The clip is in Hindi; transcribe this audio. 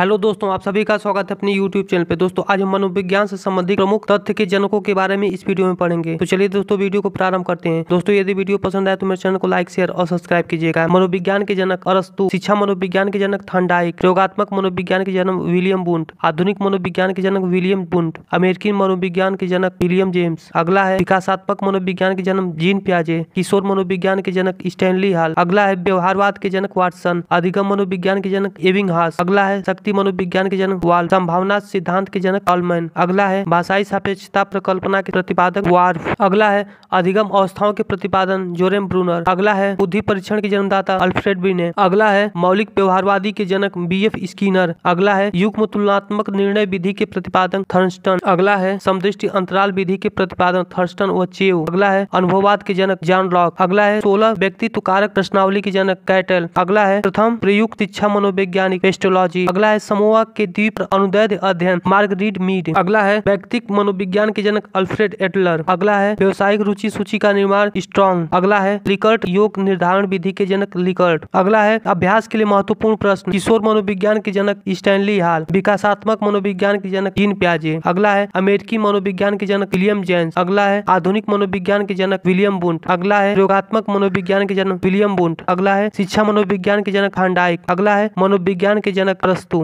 हेलो दोस्तों आप सभी का स्वागत है अपने यूट्यूब चैनल पे दोस्तों आज हम मनोविज्ञान से संबंधित प्रमुख तथ्य के जनकों के बारे में इस वीडियो में पढ़ेंगे तो चलिए दोस्तों वीडियो को प्रारंभ करते हैं दोस्तों यदि वीडियो पसंद आए तो मेरे चैनल को लाइक शेयर और सब्सक्राइब कीजिएगा मनोविज्ञान के जनक अरस्तु शिक्षा मनोविज्ञान के जनक थंडाइक प्रयोगात्मक मनोविज्ञान के जनक विलियम बुंट आधुनिक मनोविज्ञान के जनक विलियम बुंट अमेरिकी मनोविज्ञान के जनक विलियम जेम्स अगला है विकासात्मक मनोविज्ञान के जनक जीन प्याजे किशोर मनोविज्ञान के जनक स्टैनली हाल अगला है व्यवहारवाद के जनक वाटसन अधिगम मनोविज्ञान के जनक एविंग हास अगला है शक्ति मनोविज्ञान के जनक वाल संभावना सिद्धांत के जनक ऑलमैन अगला है भाषाई सापेक्षता प्रकल्पना के प्रतिपादक वार अगला है अधिगम अवस्थाओं के प्रतिपादन जोरेम ब्रूनर अगला है बुद्धि परीक्षण के जन्मदाता अल्फ्रेड बीने अगला है मौलिक व्यवहारवादी के जनक बी एफ स्कीनर अगला है युग्म तुलनात्मक निर्णय विधि के प्रतिपादन थर्स्टन अगला है समदृष्टि अंतराल विधि के प्रतिपादन थर्स्टन व चेव अगला है अनुभववाद के जनक जॉन लॉक अगला है सोलह व्यक्तित्व कारक प्रश्नावली के जनक कैटल अगला है प्रथम प्रयुक्त इच्छा मनोवैज्ञानिक एस्ट्रोलॉजी अगला है समोआ के द्वीप अनुदय अध्ययन मार्गरीड मीड अगला है व्यक्तिक मनोविज्ञान के जनक अल्फ्रेड एटलर अगला है व्यवसायिक रुचि सूची का निर्माण स्ट्रॉन्ग अगला है लिकर्ट योग निर्धारण विधि के जनक लिकर्ट अगला है अभ्यास के लिए महत्वपूर्ण प्रश्न किशोर मनोविज्ञान के जनक स्टैनली हाल विकासात्मक मनोविज्ञान के जनक जीन प्याजे अगला है अमेरिकी मनोविज्ञान के जनक विलियम जेन्स अगला है आधुनिक मनोविज्ञान के जनक विलियम बुंट अगला है योगात्मक मनोविज्ञान के जनक विलियम बुंट अगला है शिक्षा मनोविज्ञान के जनक हंडाइक अगला है मनोविज्ञान के जनक प्रस्तु